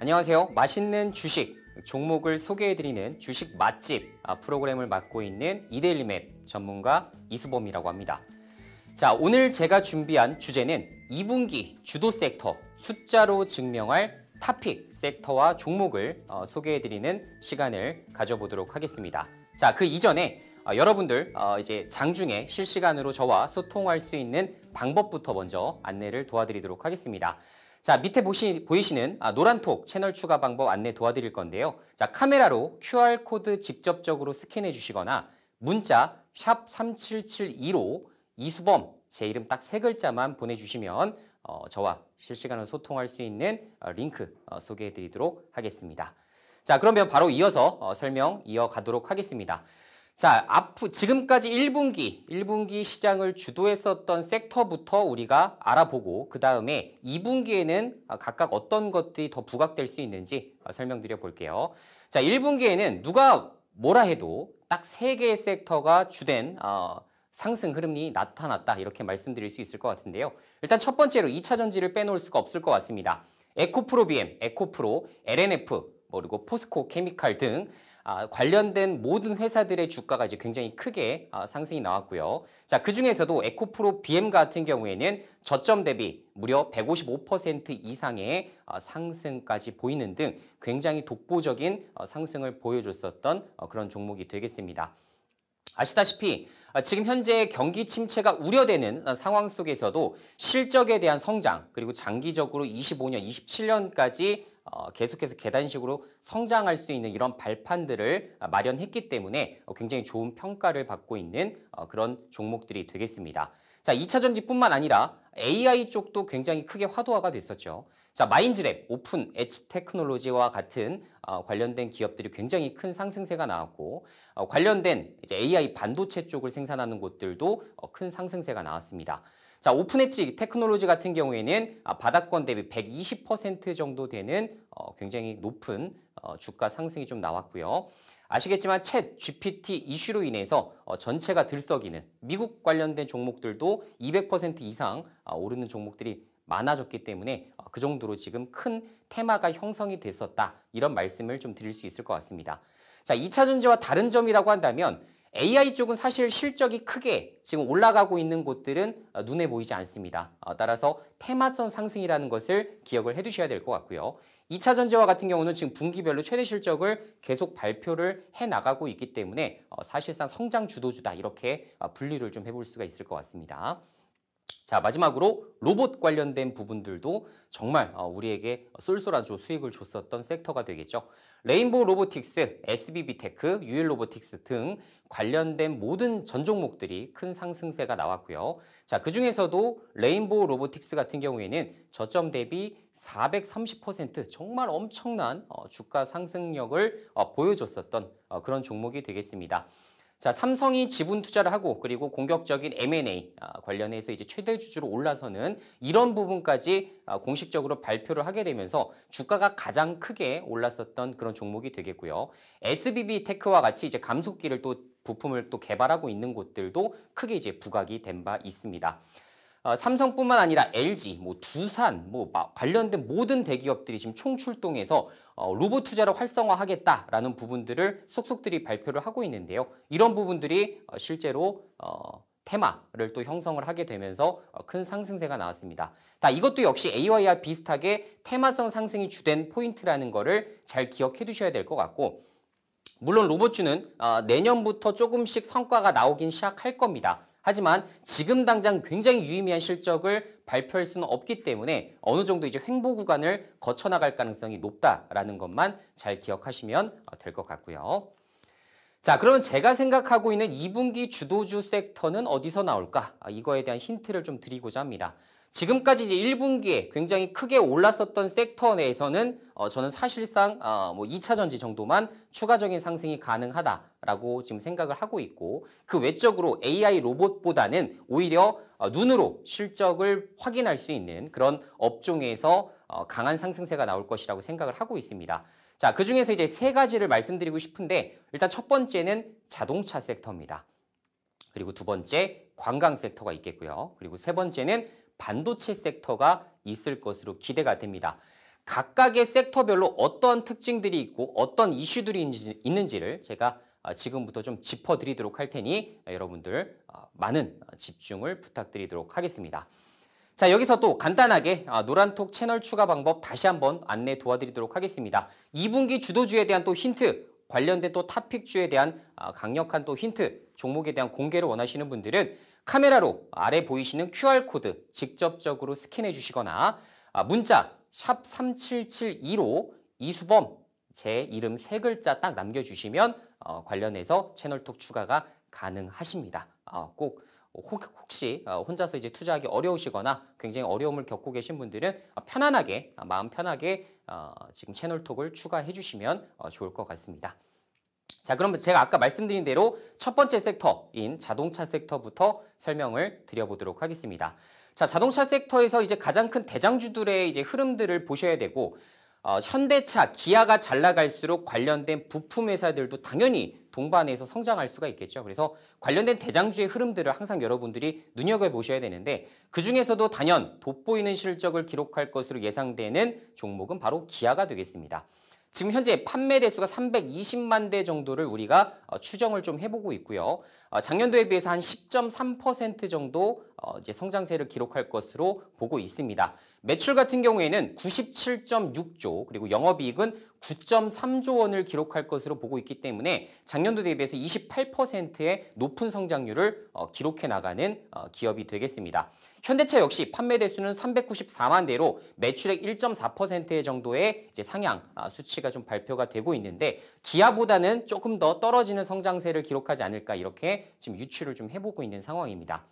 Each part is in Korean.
안녕하세요. 맛있는 주식 종목을 소개해드리는 주식 맛집 아, 프로그램을 맡고 있는 이데일리맵 전문가 이수범이라고 합니다. 자, 오늘 제가 준비한 주제는 2분기 주도 섹터 숫자로 증명할 탑픽 섹터와 종목을 어, 소개해드리는 시간을 가져보도록 하겠습니다. 자, 그 이전에 어, 여러분들 어, 이제 장중에 실시간으로 저와 소통할 수 있는 방법부터 먼저 안내를 도와드리도록 하겠습니다. 자, 밑에 보시, 보이시는 아, 노란톡 채널 추가 방법 안내 도와드릴 건데요. 자, 카메라로 QR코드 직접적으로 스캔해 주시거나 문자 3772로 이수범 제 이름 딱 세 글자만 보내주시면 어, 저와 실시간으로 소통할 수 있는 어, 링크 어, 소개해 드리도록 하겠습니다. 자, 그러면 바로 이어서 어, 설명 이어가도록 하겠습니다. 자, 앞 지금까지 1분기, 1분기 시장을 주도했었던 섹터부터 우리가 알아보고 그 다음에 2분기에는 각각 어떤 것들이 더 부각될 수 있는지 설명드려 볼게요. 자, 1분기에는 누가 뭐라 해도 딱 세 개의 섹터가 주된 어, 상승 흐름이 나타났다 이렇게 말씀드릴 수 있을 것 같은데요. 일단 첫 번째로 2차 전지를 빼놓을 수가 없을 것 같습니다. 에코프로 비엠 에코프로, LNF, 뭐 그리고 포스코 케미칼 등 아, 관련된 모든 회사들의 주가가 이제 굉장히 크게 아, 상승이 나왔고요. 자, 그 중에서도 에코프로 BM 같은 경우에는 저점 대비 무려 155% 이상의 아, 상승까지 보이는 등 굉장히 독보적인 어, 상승을 보여줬었던 어, 그런 종목이 되겠습니다. 아시다시피 지금 현재 경기 침체가 우려되는 상황 속에서도 실적에 대한 성장 그리고 장기적으로 25년, 27년까지 어, 계속해서 계단식으로 성장할 수 있는 이런 발판들을 아, 마련했기 때문에 어, 굉장히 좋은 평가를 받고 있는 어, 그런 종목들이 되겠습니다. 자, 2차 전지뿐만 아니라 AI 쪽도 굉장히 크게 화두화가 됐었죠. 자, 마인즈랩, 오픈, 엣지 테크놀로지와 같은 어, 관련된 기업들이 굉장히 큰 상승세가 나왔고 어, 관련된 이제 AI 반도체 쪽을 생산하는 곳들도 어, 큰 상승세가 나왔습니다. 자, 오픈 엣지 테크놀로지 같은 경우에는 아, 바닥권 대비 120% 정도 되는 어, 굉장히 높은 어, 주가 상승이 좀 나왔고요. 아시겠지만 챗 GPT 이슈로 인해서 어, 전체가 들썩이는 미국 관련된 종목들도 200% 이상 아, 오르는 종목들이 많아졌기 때문에 어, 그 정도로 지금 큰 테마가 형성이 됐었다 이런 말씀을 좀 드릴 수 있을 것 같습니다. 자, 2차 전지와 다른 점이라고 한다면 AI 쪽은 사실 실적이 크게 지금 올라가고 있는 곳들은 어, 눈에 보이지 않습니다. 어, 따라서 테마선 상승이라는 것을 기억을 해 두셔야 될 것 같고요. 2차 전지와 같은 경우는 지금 분기별로 최대 실적을 계속 발표를 해 나가고 있기 때문에 어, 사실상 성장 주도주다 이렇게 분류를 좀 해볼 수가 있을 것 같습니다. 자 마지막으로 로봇 관련된 부분들도 정말 우리에게 쏠쏠한 수익을 줬었던 섹터가 되겠죠. 레인보우 로보틱스, SBB테크, 유일로보틱스 등 관련된 모든 전 종목들이 큰 상승세가 나왔고요. 자, 그중에서도 레인보우 로보틱스 같은 경우에는 저점 대비 430% 정말 엄청난 어, 주가 상승력을 어, 보여줬었던 어, 그런 종목이 되겠습니다. 자, 삼성이 지분 투자를 하고 그리고 공격적인 M&A 아, 관련해서 이제 최대 주주로 올라서는 이런 부분까지 아, 공식적으로 발표를 하게 되면서 주가가 가장 크게 올랐었던 그런 종목이 되겠고요. SBB 테크와 같이 이제 감속기를 또 부품을 또 개발하고 있는 곳들도 크게 이제 부각이 된 바 있습니다. 어, 삼성뿐만 아니라 LG, 뭐 두산, 뭐 관련된 모든 대기업들이 지금 총출동해서 어, 로봇 투자를 활성화하겠다라는 부분들을 속속들이 발표를 하고 있는데요. 이런 부분들이 어, 실제로 어, 테마를 또 형성을 하게 되면서 큰 상승세가 나왔습니다. 다 이것도 역시 a i 와 비슷하게 테마성 상승이 주된 포인트라는 것을 잘 기억해 두셔야 될 것 같고 물론 로봇주는 내년부터 조금씩 성과가 나오긴 시작할 겁니다. 하지만 지금 당장 굉장히 유의미한 실적을 발표할 수는 없기 때문에 어느 정도 이제 횡보 구간을 거쳐나갈 가능성이 높다라는 것만 잘 기억하시면 어, 될것 같고요. 자, 그러면 제가 생각하고 있는 2분기 주도주 섹터는 어디서 나올까? 아, 이거에 대한 힌트를 좀 드리고자 합니다. 지금까지 이제 1분기에 굉장히 크게 올랐었던 섹터 내에서는 어, 저는 사실상 어, 뭐 2차 전지 정도만 추가적인 상승이 가능하다. 라고 지금 생각을 하고 있고 그 외적으로 AI 로봇보다는 오히려 어, 눈으로 실적을 확인할 수 있는 그런 업종에서 어, 강한 상승세가 나올 것이라고 생각을 하고 있습니다. 자, 그 중에서 이제 세 가지를 말씀드리고 싶은데 일단 첫 번째는 자동차 섹터입니다. 그리고 두 번째 관광 섹터가 있겠고요. 그리고 세 번째는 반도체 섹터가 있을 것으로 기대가 됩니다. 각각의 섹터별로 어떤 특징들이 있고 어떤 이슈들이 있는지를 제가 아, 지금부터 좀 짚어드리도록 할 테니 아, 여러분들 아, 많은 집중을 부탁드리도록 하겠습니다. 자 여기서 또 간단하게 노란톡 채널 추가 방법 다시 한번 안내 도와드리도록 하겠습니다. 2분기 주도주에 대한 또 힌트 관련된 또 탑픽주에 대한 강력한 또 힌트 종목에 대한 공개를 원하시는 분들은 카메라로 아래 보이시는 QR코드 직접적으로 스캔해 주시거나 문자 샵 3772로 이수범 제 이름 세 글자 딱 남겨주시면 어, 관련해서 채널톡 추가가 가능하십니다. 아, 어, 꼭 혹시 혼자서 이제 투자하기 어려우시거나 굉장히 어려움을 겪고 계신 분들은 편안하게 마음 편하게 어, 지금 채널톡을 추가해 주시면 어, 좋을 것 같습니다. 자그러 제가 아까 말씀드린 대로 첫 번째 섹터인 자동차 섹터부터 설명을 드려보도록 하겠습니다. 자 자동차 섹터에서 이제 가장 큰 대장주들의 이제 흐름들을 보셔야 되고 어, 현대차, 기아가 잘 나갈수록 관련된 부품 회사들도 당연히 동반해서 성장할 수가 있겠죠. 그래서 관련된 대장주의 흐름들을 항상 여러분들이 눈여겨보셔야 되는데 그 중에서도 단연 돋보이는 실적을 기록할 것으로 예상되는 종목은 바로 기아가 되겠습니다. 지금 현재 판매 대수가 320만 대 정도를 우리가 어, 추정을 좀 해보고 있고요. 어, 작년도에 비해서 한 10.3% 정도 어, 이제 성장세를 기록할 것으로 보고 있습니다. 매출 같은 경우에는 97.6조 그리고 영업이익은 9.3조 원을 기록할 것으로 보고 있기 때문에 작년도 대비해서 28%의 높은 성장률을 기록해 나가는 기업이 되겠습니다. 현대차 역시 판매 대수는 394만 대로 매출액 1 4 정도의 이제 상향 아, 수치가 좀 발표가 되고 있는데 기아보다는 조금 더 떨어지는 성장세를 기록하지 않을까 이렇게 지금 유추를 좀 해보고 있는 상황입니다.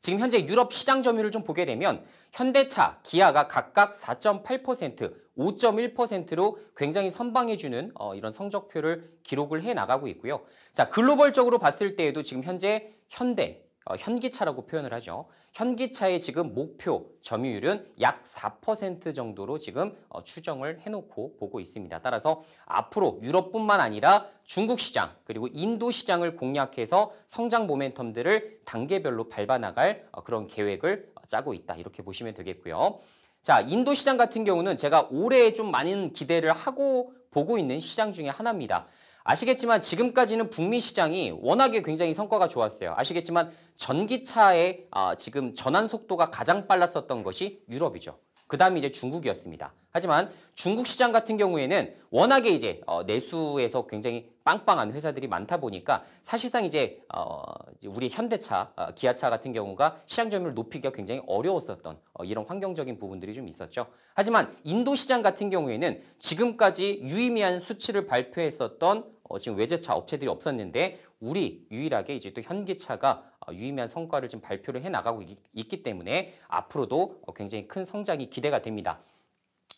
지금 현재 유럽 시장 점유율을 좀 보게 되면 현대차, 기아가 각각 4.8%, 5.1%로 굉장히 선방해주는 어, 이런 성적표를 기록을 해나가고 있고요. 자 글로벌적으로 봤을 때에도 지금 현재 현대, 어, 현기차라고 표현을 하죠. 현기차의 지금 목표 점유율은 약 4% 정도로 지금 어, 추정을 해놓고 보고 있습니다. 따라서 앞으로 유럽뿐만 아니라 중국 시장 그리고 인도 시장을 공략해서 성장 모멘텀들을 단계별로 밟아나갈 어, 그런 계획을 짜고 있다. 이렇게 보시면 되겠고요. 자, 인도 시장 같은 경우는 제가 올해 좀 많은 기대를 하고 보고 있는 시장 중에 하나입니다. 아시겠지만 지금까지는 북미 시장이 워낙에 굉장히 성과가 좋았어요. 아시겠지만 전기차의 어, 지금 전환 속도가 가장 빨랐었던 것이 유럽이죠. 그 다음이 이제 중국이었습니다. 하지만 중국 시장 같은 경우에는 워낙에 이제 어, 내수에서 굉장히 빵빵한 회사들이 많다 보니까 사실상 이제 어, 우리 현대차, 어, 기아차 같은 경우가 시장 점유율 높이기가 굉장히 어려웠었던 어, 이런 환경적인 부분들이 좀 있었죠. 하지만 인도 시장 같은 경우에는 지금까지 유의미한 수치를 발표했었던 어, 지금 외제차 업체들이 없었는데 우리 유일하게 이제 또 현기차가 어, 유의미한 성과를 지금 발표를 해 나가고 있기 때문에 앞으로도 어, 굉장히 큰 성장이 기대가 됩니다.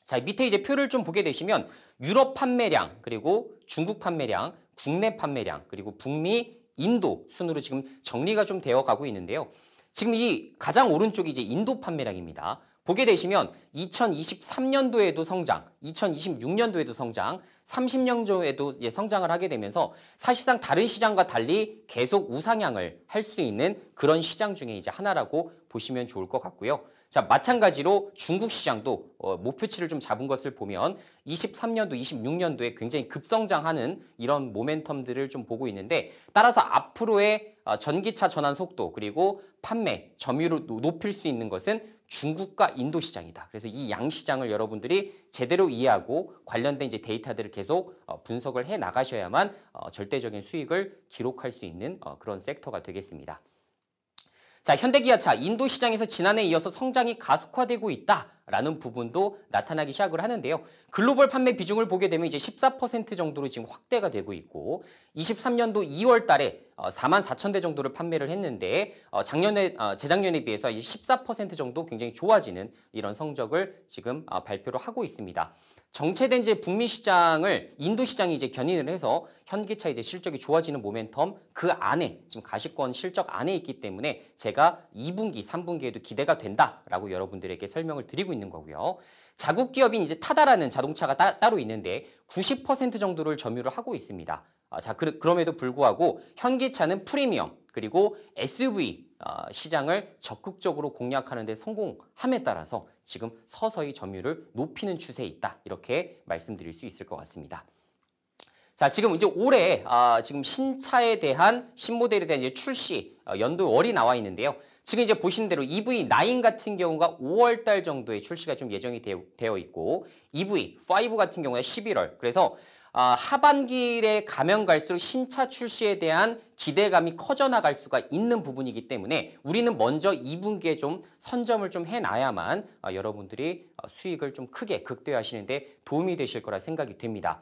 자, 밑에 이제 표를 좀 보게 되시면 유럽 판매량, 그리고 중국 판매량, 국내 판매량, 그리고 북미, 인도 순으로 지금 정리가 좀 되어 가고 있는데요. 지금 이 가장 오른쪽이 이제 인도 판매량입니다. 보게 되시면 2023년도에도 성장, 2026년도에도 성장, 30년도에도 성장을 하게 되면서 사실상 다른 시장과 달리 계속 우상향을 할 수 있는 그런 시장 중에 이제 하나라고 보시면 좋을 것 같고요. 자, 마찬가지로 중국 시장도 어, 목표치를 좀 잡은 것을 보면 23년도, 26년도에 굉장히 급성장하는 이런 모멘텀들을 좀 보고 있는데 따라서 앞으로의 어, 전기차 전환 속도 그리고 판매 점유율을 높일 수 있는 것은 중국과 인도 시장이다. 그래서 이 양 시장을 여러분들이 제대로 이해하고 관련된 이제 데이터들을 계속 어, 분석을 해 나가셔야만 어, 절대적인 수익을 기록할 수 있는 어, 그런 섹터가 되겠습니다. 자, 현대기아차 인도 시장에서 지난해 이어서 성장이 가속화되고 있다라는 부분도 나타나기 시작을 하는데요. 글로벌 판매 비중을 보게 되면 이제 14% 정도로 지금 확대가 되고 있고 23년도 2월 달에 4만 어, 4천 대 정도를 판매를 했는데 어, 작년에 어, 재작년에 비해서 이제 14% 정도 굉장히 좋아지는 이런 성적을 지금 발표를 하고 있습니다. 정체된 이제 북미 시장을 인도 시장이 이제 견인을 해서 현기차 이제 실적이 좋아지는 모멘텀 그 안에 지금 가시권 실적 안에 있기 때문에 제가 2분기, 3분기에도 기대가 된다라고 여러분들에게 설명을 드리고 있는 거고요. 자국 기업인 이제 타다라는 자동차가 따, 따로 있는데 90% 정도를 점유를 하고 있습니다. 아, 자, 그, 그럼에도 불구하고 현기차는 프리미엄, 그리고 SUV 어, 시장을 적극적으로 공략하는 데 성공함에 따라서 지금 서서히 점유율을 높이는 추세에 있다. 이렇게 말씀드릴 수 있을 것 같습니다. 자, 지금 이제 올해 아, 지금 신차에 대한 신모델에 대한 이제 출시 어, 연도월이 나와 있는데요. 지금 이제 보신 대로 EV9 같은 경우가 5월 달 정도에 출시가 좀 예정이 되, 어 있고 EV5 같은 경우에 11월. 그래서 아, 하반기에 가면 갈수록 신차 출시에 대한 기대감이 커져 나갈 수가 있는 부분이기 때문에 우리는 먼저 2분기에 좀 선점을 좀 해놔야만 아, 여러분들이 어, 수익을 좀 크게 극대화하시는데 도움이 되실 거라 생각이 됩니다.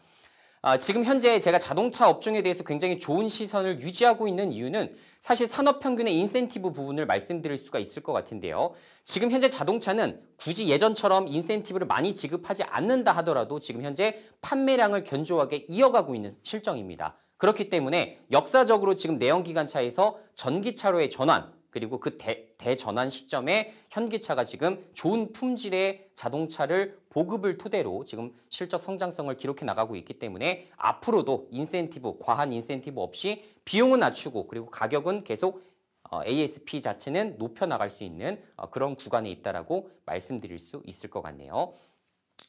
아, 지금 현재 제가 자동차 업종에 대해서 굉장히 좋은 시선을 유지하고 있는 이유는 사실 산업평균의 인센티브 부분을 말씀드릴 수가 있을 것 같은데요. 지금 현재 자동차는 굳이 예전처럼 인센티브를 많이 지급하지 않는다 하더라도 지금 현재 판매량을 견조하게 이어가고 있는 실정입니다. 그렇기 때문에 역사적으로 지금 내연기관차에서 전기차로의 전환 그리고 그 대, 대전환 시점에 현기차가 지금 좋은 품질의 자동차를 보급을 토대로 지금 실적 성장성을 기록해 나가고 있기 때문에 앞으로도 인센티브, 과한 인센티브 없이 비용은 낮추고 그리고 가격은 계속 어, ASP 자체는 높여 나갈 수 있는 어, 그런 구간에 있다라고 말씀드릴 수 있을 것 같네요.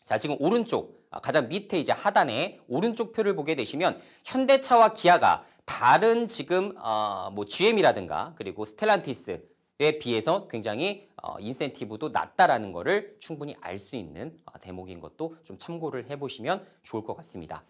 자, 지금 오른쪽 아, 가장 밑에 이제 하단에 오른쪽 표를 보게 되시면 현대차와 기아가 다른 지금 어, 뭐 GM이라든가 그리고 스텔란티스에 비해서 굉장히 어, 인센티브도 낮다라는 거를 충분히 알 수 있는 아, 대목인 것도 좀 참고를 해보시면 좋을 것 같습니다.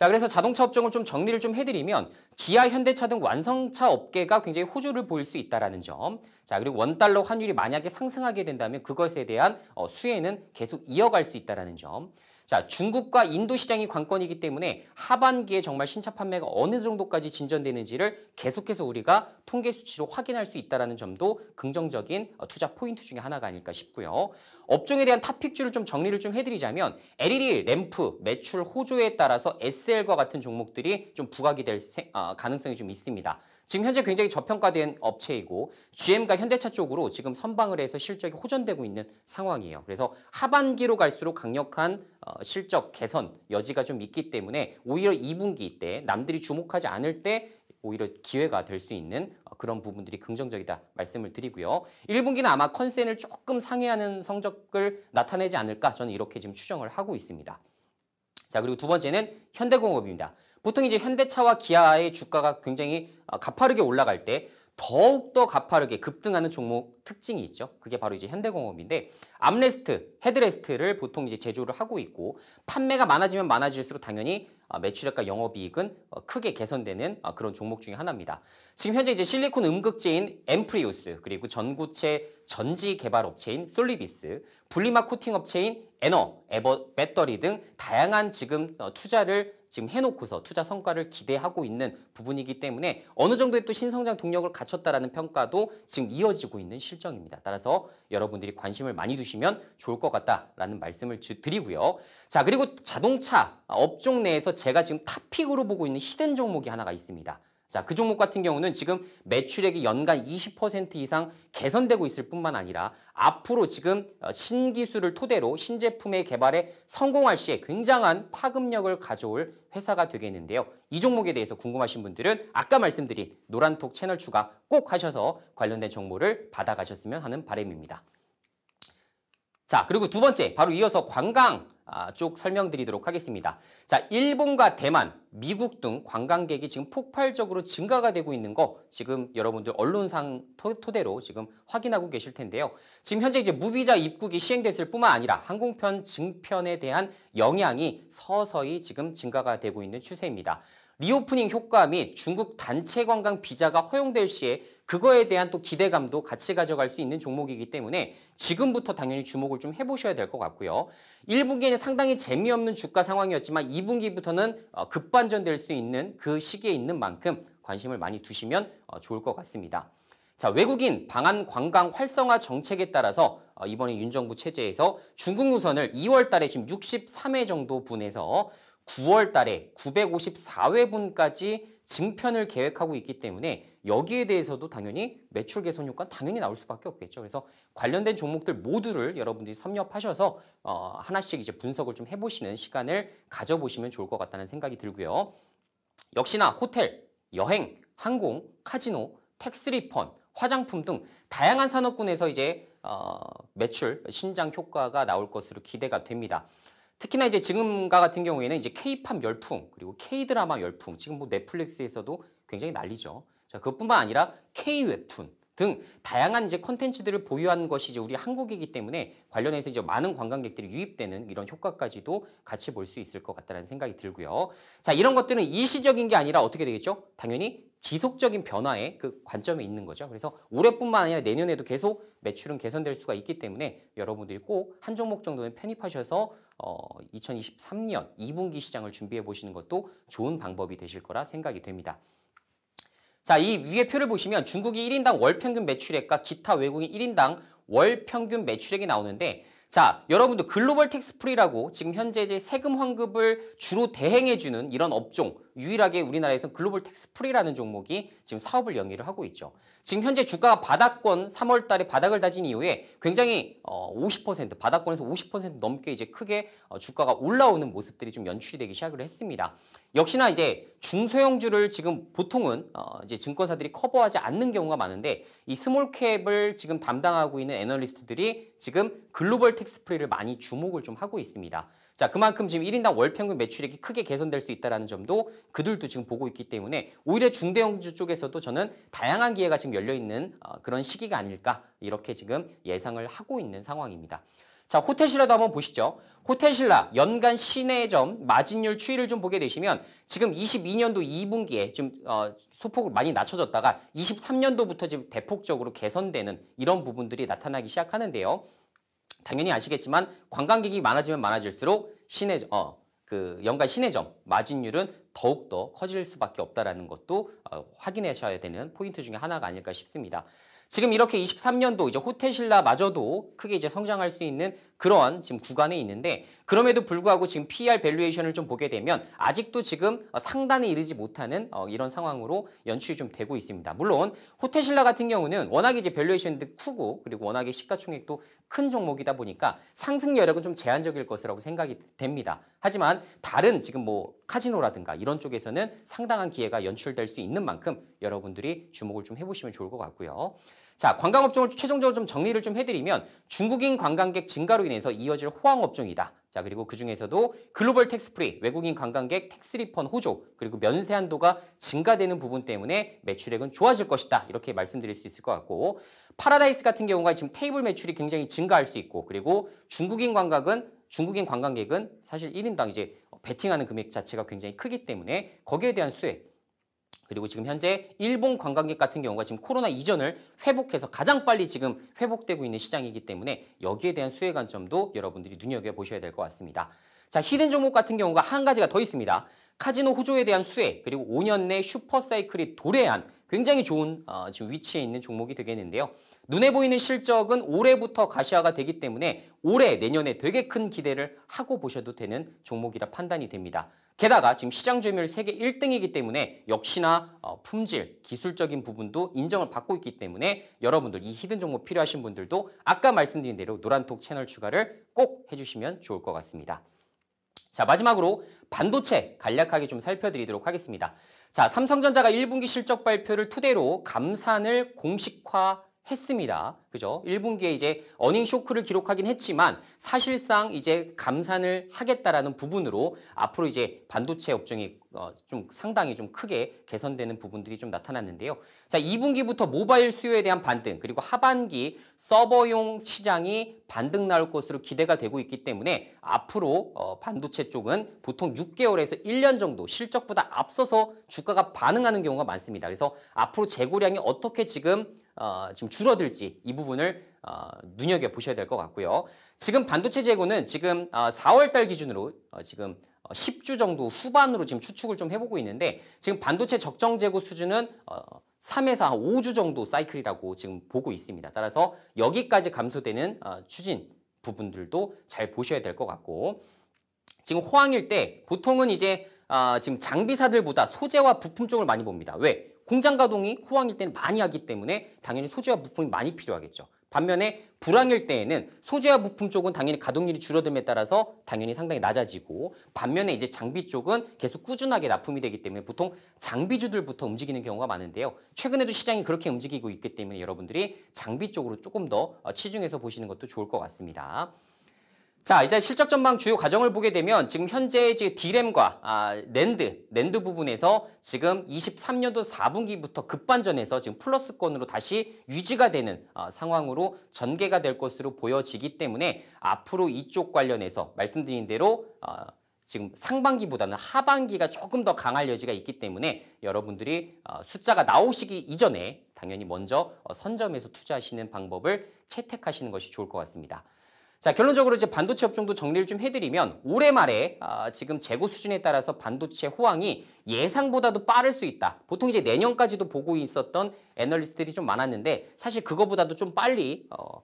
자, 그래서 자동차 업종을 좀 정리를 좀 해드리면 기아, 현대차 등 완성차 업계가 굉장히 호조를 보일 수 있다라는 점. 자, 그리고 원달러 환율이 만약에 상승하게 된다면 그것에 대한 어, 수혜는 계속 이어갈 수 있다라는 점. 자, 중국과 인도 시장이 관건이기 때문에 하반기에 정말 신차 판매가 어느 정도까지 진전되는지를 계속해서 우리가 통계 수치로 확인할 수 있다는 점도 긍정적인 어, 투자 포인트 중에 하나가 아닐까 싶고요. 업종에 대한 탑픽주를 좀 정리를 좀 해드리자면 LED, 램프, 매출 호조에 따라서 SL과 같은 종목들이 좀 부각이 될 어, 가능성이 좀 있습니다. 지금 현재 굉장히 저평가된 업체이고 GM과 현대차 쪽으로 지금 선방을 해서 실적이 호전되고 있는 상황이에요. 그래서 하반기로 갈수록 강력한 어, 실적 개선 여지가 좀 있기 때문에 오히려 2분기 때 남들이 주목하지 않을 때 오히려 기회가 될 수 있는 어, 그런 부분들이 긍정적이다 말씀을 드리고요. 1분기는 아마 컨센을 조금 상회하는 성적을 나타내지 않을까 저는 이렇게 지금 추정을 하고 있습니다. 자 그리고 두 번째는 현대공업입니다. 보통 이제 현대차와 기아의 주가가 굉장히 아, 가파르게 올라갈 때 더욱더 가파르게 급등하는 종목 특징이 있죠. 그게 바로 이제 현대공업인데 암레스트, 헤드레스트를 보통 이제 제조를 하고 있고 판매가 많아지면 많아질수록 당연히 아, 매출액과 영업이익은 어, 크게 개선되는 아, 그런 종목 중의 하나입니다. 지금 현재 이제 실리콘 음극재인 엠프리우스 그리고 전고체 전지 개발 업체인 솔리비스, 분리막 코팅 업체인 에너, 에버 배터리 등 다양한 지금 어, 투자를 지금 해놓고서 투자 성과를 기대하고 있는 부분이기 때문에 어느 정도의 또 신성장 동력을 갖췄다라는 평가도 지금 이어지고 있는 실정입니다. 따라서 여러분들이 관심을 많이 두시면 좋을 것 같다라는 말씀을 드리고요. 자 그리고 자동차 업종 내에서 제가 지금 탑픽으로 보고 있는 히든 종목이 하나가 있습니다. 자, 그 종목 같은 경우는 지금 매출액이 연간 20% 이상 개선되고 있을 뿐만 아니라 앞으로 지금 어, 신기술을 토대로 신제품의 개발에 성공할 시에 굉장한 파급력을 가져올 회사가 되겠는데요. 이 종목에 대해서 궁금하신 분들은 아까 말씀드린 노란톡 채널 추가 꼭 하셔서 관련된 정보를 받아가셨으면 하는 바람입니다. 자, 그리고 두 번째, 바로 이어서 관광 아, 쭉 설명드리도록 하겠습니다. 자, 일본과 대만, 미국 등 관광객이 지금 폭발적으로 증가가 되고 있는 거 지금 여러분들 언론상 토, 대로 지금 확인하고 계실 텐데요. 지금 현재 이제 무비자 입국이 시행됐을 뿐만 아니라 항공편 증편에 대한 영향이 서서히 지금 증가가 되고 있는 추세입니다. 리오프닝 효과 및 중국 단체 관광 비자가 허용될 시에 그거에 대한 또 기대감도 같이 가져갈 수 있는 종목이기 때문에 지금부터 당연히 주목을 좀 해보셔야 될 것 같고요. 1분기에는 상당히 재미없는 주가 상황이었지만 2분기부터는 어, 급반전될 수 있는 그 시기에 있는 만큼 관심을 많이 두시면 어, 좋을 것 같습니다. 자, 외국인 방한 관광 활성화 정책에 따라서 어, 이번에 윤정부 체제에서 중국 노선을 2월 달에 지금 63회 정도 분해서 9월 달에 954회분까지 증편을 계획하고 있기 때문에 여기에 대해서도 당연히 매출 개선 효과 당연히 나올 수밖에 없겠죠. 그래서 관련된 종목들 모두를 여러분들이 섭렵하셔서 어, 하나씩 이제 분석을 좀 해보시는 시간을 가져보시면 좋을 것 같다는 생각이 들고요. 역시나 호텔, 여행, 항공, 카지노, 택스 리펀, 화장품 등 다양한 산업군에서 이제 어, 매출 신장 효과가 나올 것으로 기대가 됩니다. 특히나 이제 지금과 같은 경우에는 이제 K-팝 열풍 그리고 K-드라마 열풍 지금 뭐 넷플릭스에서도 굉장히 난리죠. 자 그것뿐만 아니라 K 웹툰 등 다양한 이제 컨텐츠들을 보유한 것이 이제 우리 한국이기 때문에 관련해서 이제 많은 관광객들이 유입되는 이런 효과까지도 같이 볼 수 있을 것 같다는 생각이 들고요. 자, 이런 것들은 일시적인 게 아니라 어떻게 되겠죠? 당연히 지속적인 변화의 그 관점에 있는 거죠. 그래서 올해뿐만 아니라 내년에도 계속 매출은 개선될 수가 있기 때문에 여러분들이 꼭 한 종목 정도는 편입하셔서 어, 2023년 2분기 시장을 준비해 보시는 것도 좋은 방법이 되실 거라 생각이 됩니다. 자, 이 위에 표를 보시면 중국이 1인당 월평균 매출액과 기타 외국인 1인당 월평균 매출액이 나오는데 자, 여러분도 글로벌 텍스프리라고 지금 현재 이제 세금 환급을 주로 대행해주는 이런 업종 유일하게 우리나라에서 글로벌 텍스프리라는 종목이 지금 사업을 영위를 하고 있죠. 지금 현재 주가가 바닥권 3월 달에 바닥을 다진 이후에 굉장히 어, 50% 바닥권에서 50% 넘게 이제 크게 어, 주가가 올라오는 모습들이 좀 연출이 되기 시작을 했습니다. 역시나 이제 중소형주를 지금 보통은 어, 이제 증권사들이 커버하지 않는 경우가 많은데 이 스몰캡을 지금 담당하고 있는 애널리스트들이 지금 글로벌 텍스프리를 많이 주목을 좀 하고 있습니다. 자 그만큼 지금 1인당 월평균 매출액이 크게 개선될 수 있다는 점도 그들도 지금 보고 있기 때문에 오히려 중대형주 쪽에서도 저는 다양한 기회가 지금 열려있는 어, 그런 시기가 아닐까 이렇게 지금 예상을 하고 있는 상황입니다. 자, 호텔신라도 한번 보시죠. 호텔신라 연간 시내점 마진율 추이를 좀 보게 되시면 지금 22년도 2분기에 지금 어, 소폭을 많이 낮춰졌다가 23년도부터 지금 대폭적으로 개선되는 이런 부분들이 나타나기 시작하는데요. 당연히 아시겠지만 관광객이 많아지면 많아질수록 시내 어, 그 연간 시내점 마진율은 더욱더 커질 수밖에 없다라는 것도 어, 확인하셔야 되는 포인트 중에 하나가 아닐까 싶습니다. 지금 이렇게 23년도 이제 호텔신라마저도 크게 이제 성장할 수 있는 그런 지금 구간에 있는데 그럼에도 불구하고 지금 p e r 밸류에이션을 좀 보게 되면 아직도 지금 어, 상단에 이르지 못하는 어, 이런 상황으로 연출이 좀 되고 있습니다. 물론 호텔신라 같은 경우는 워낙에 이제 밸류에이션도 크고 그리고 워낙에 시가총액도 큰 종목이다 보니까 상승 여력은 좀 제한적일 것이라고 생각이 됩니다. 하지만 다른 지금 뭐 카지노라든가 이런 쪽에서는 상당한 기회가 연출될 수 있는 만큼 여러분들이 주목을 좀 해보시면 좋을 것 같고요. 자, 관광업종을 최종적으로 좀 정리를 좀 해드리면 중국인 관광객 증가로 인해서 이어질 호황업종이다. 자, 그리고 그 중에서도 글로벌 텍스프리, 외국인 관광객 텍스 리펀 호조, 그리고 면세 한도가 증가되는 부분 때문에 매출액은 좋아질 것이다. 이렇게 말씀드릴 수 있을 것 같고 파라다이스 같은 경우가 지금 테이블 매출이 굉장히 증가할 수 있고 그리고 중국인 관광은 중국인 관광객은 사실 1인당 이제 베팅하는 금액 자체가 굉장히 크기 때문에 거기에 대한 수액 그리고 지금 현재 일본 관광객 같은 경우가 지금 코로나 이전을 회복해서 가장 빨리 지금 회복되고 있는 시장이기 때문에 여기에 대한 수혜 관점도 여러분들이 눈여겨보셔야 될 것 같습니다. 자, 히든 종목 같은 경우가 한 가지가 더 있습니다. 카지노 호조에 대한 수혜, 그리고 5년 내 슈퍼사이클이 도래한 굉장히 좋은 어, 지금 위치에 있는 종목이 되겠는데요. 눈에 보이는 실적은 올해부터 가시화가 되기 때문에 올해 내년에 되게 큰 기대를 하고 보셔도 되는 종목이라 판단이 됩니다. 게다가 지금 시장 점유율 세계 1등이기 때문에 역시나 어, 품질, 기술적인 부분도 인정을 받고 있기 때문에 여러분들 이 히든 종목 필요하신 분들도 아까 말씀드린 대로 노란톡 채널 추가를 꼭 해주시면 좋을 것 같습니다. 자 마지막으로 반도체 간략하게 좀 살펴드리도록 하겠습니다. 자 삼성전자가 1분기 실적 발표를 토대로 감산을 공식화 했습니다. 그죠? 1분기에 이제 어닝 쇼크를 기록하긴 했지만 사실상 이제 감산을 하겠다라는 부분으로 앞으로 이제 반도체 업종이 어, 좀 상당히 좀 크게 개선되는 부분들이 좀 나타났는데요. 자, 2분기부터 모바일 수요에 대한 반등 그리고 하반기 서버용 시장이 반등 나올 것으로 기대가 되고 있기 때문에 앞으로 어, 반도체 쪽은 보통 6개월에서 1년 정도 실적보다 앞서서 주가가 반응하는 경우가 많습니다. 그래서 앞으로 재고량이 어떻게 지금 어, 지금 줄어들지 이 부분을 어, 눈여겨 보셔야 될 것 같고요. 지금 반도체 재고는 지금 어, 4월달 기준으로 어, 지금 10주 어, 정도 후반으로 지금 추측을 좀 해보고 있는데 지금 반도체 적정 재고 수준은 어, 3에서 5주 정도 사이클이라고 지금 보고 있습니다. 따라서 여기까지 감소되는 어, 추진 부분들도 잘 보셔야 될 것 같고 지금 호황일 때 보통은 이제 어, 지금 장비사들보다 소재와 부품 쪽을 많이 봅니다. 왜? 공장 가동이 호황일 때는 많이 하기 때문에 당연히 소재와 부품이 많이 필요하겠죠. 반면에 불황일 때에는 소재와 부품 쪽은 당연히 가동률이 줄어듦에 따라서 당연히 상당히 낮아지고 반면에 이제 장비 쪽은 계속 꾸준하게 납품이 되기 때문에 보통 장비주들부터 움직이는 경우가 많은데요. 최근에도 시장이 그렇게 움직이고 있기 때문에 여러분들이 장비 쪽으로 조금 더 어, 치중해서 보시는 것도 좋을 것 같습니다. 자 이제 실적 전망 주요 과정을 보게 되면 지금 현재 지금 디램과 아, 랜드 랜드 부분에서 지금 23년도 4분기부터 급반전해서 지금 플러스권으로 다시 유지가 되는 아, 상황으로 전개가 될 것으로 보여지기 때문에 앞으로 이쪽 관련해서 말씀드린 대로 아, 지금 상반기보다는 하반기가 조금 더 강할 여지가 있기 때문에 여러분들이 어, 숫자가 나오시기 이전에 당연히 먼저 선점해서 투자하시는 방법을 채택하시는 것이 좋을 것 같습니다. 자 결론적으로 이제 반도체 업종도 정리를 좀 해드리면 올해 말에 아, 지금 재고 수준에 따라서 반도체 호황이 예상보다도 빠를 수 있다. 보통 이제 내년까지도 보고 있었던 애널리스트들이 좀 많았는데 사실 그거보다도 좀 빨리 어,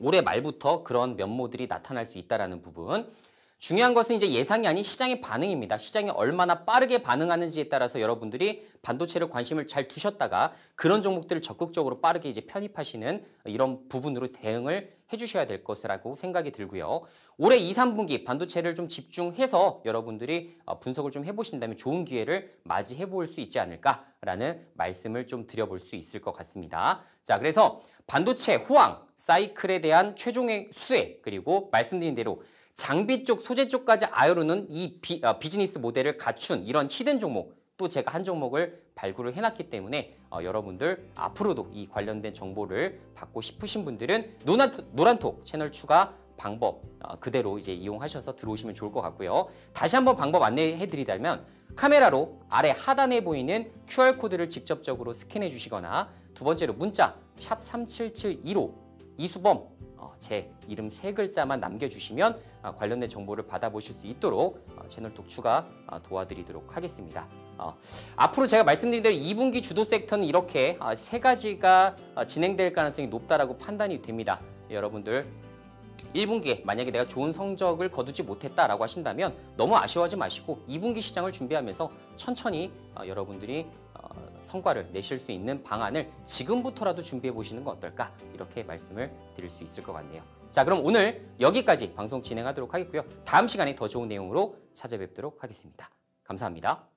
올해 말부터 그런 면모들이 나타날 수 있다라는 부분. 중요한 것은 이제 예상이 아닌 시장의 반응입니다. 시장이 얼마나 빠르게 반응하는지에 따라서 여러분들이 반도체를 관심을 잘 두셨다가 그런 종목들을 적극적으로 빠르게 이제 편입하시는 이런 부분으로 대응을 해주셔야 될 것이라고 생각이 들고요. 올해 2, 3분기 반도체를 좀 집중해서 여러분들이 어, 분석을 좀 해보신다면 좋은 기회를 맞이해 볼 수 있지 않을까라는 말씀을 좀 드려볼 수 있을 것 같습니다. 자, 그래서 반도체 호황, 사이클에 대한 최종의 수혜, 그리고 말씀드린 대로 장비 쪽, 소재 쪽까지 아우르는 이 비, 어, 비즈니스 모델을 갖춘 이런 히든 종목 또 제가 한 종목을 발굴을 해놨기 때문에 어, 여러분들 앞으로도 이 관련된 정보를 받고 싶으신 분들은 노란, 노란톡 채널 추가 방법 어, 그대로 이제 이용하셔서 들어오시면 좋을 것 같고요. 다시 한번 방법 안내해 드리자면 카메라로 아래 하단에 보이는 QR코드를 직접적으로 스캔해 주시거나 두 번째로 문자 샵 3772로 이수범 어, 제 이름 세 글자만 남겨주시면 아, 관련된 정보를 받아보실 수 있도록 어, 채널 독추가 어, 도와드리도록 하겠습니다. 앞으로 제가 말씀드린 대로 2분기 주도 섹터는 이렇게 세 가지가 진행될 가능성이 높다라고 판단이 됩니다. 여러분들 1분기에 만약에 내가 좋은 성적을 거두지 못했다라고 하신다면 너무 아쉬워하지 마시고 2분기 시장을 준비하면서 천천히 여러분들이 성과를 내실 수 있는 방안을 지금부터라도 준비해 보시는 건 어떨까 이렇게 말씀을 드릴 수 있을 것 같네요. 자 그럼 오늘 여기까지 방송 진행하도록 하겠고요. 다음 시간에 더 좋은 내용으로 찾아뵙도록 하겠습니다. 감사합니다.